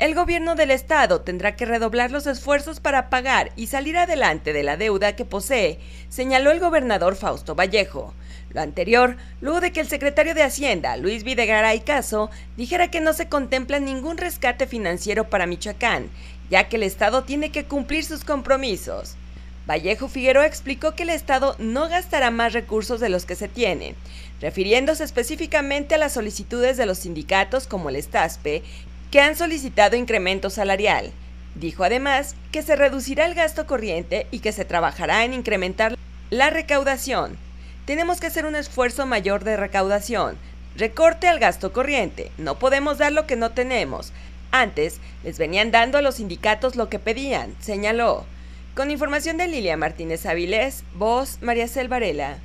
El gobierno del Estado tendrá que redoblar los esfuerzos para pagar y salir adelante de la deuda que posee, señaló el gobernador Fausto Vallejo. Lo anterior, luego de que el secretario de Hacienda, Luis Videgaray Caso, dijera que no se contempla ningún rescate financiero para Michoacán, ya que el Estado tiene que cumplir sus compromisos. Vallejo Figueroa explicó que el Estado no gastará más recursos de los que se tiene, refiriéndose específicamente a las solicitudes de los sindicatos como el Estaspe, que han solicitado incremento salarial. Dijo además que se reducirá el gasto corriente y que se trabajará en incrementar la recaudación. Tenemos que hacer un esfuerzo mayor de recaudación. Recorte al gasto corriente. No podemos dar lo que no tenemos. Antes les venían dando a los sindicatos lo que pedían, señaló. Con información de Lilia Martínez Avilés, voz María Selvarela.